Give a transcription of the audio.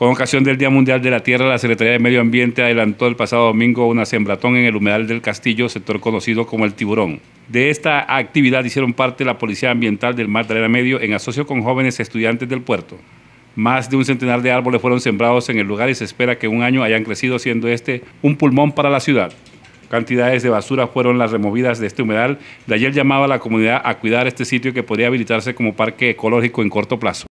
Con ocasión del Día Mundial de la Tierra, la Secretaría de Medio Ambiente adelantó el pasado domingo una sembratón en el humedal del Castillo, sector conocido como el Tiburón. De esta actividad hicieron parte la Policía Ambiental del Mar de Arena Medio en asocio con jóvenes estudiantes del puerto. Más de un centenar de árboles fueron sembrados en el lugar y se espera que un año hayan crecido, siendo este un pulmón para la ciudad. Cantidades de basura fueron las removidas de este humedal. De ayer llamaba a la comunidad a cuidar este sitio que podría habilitarse como parque ecológico en corto plazo.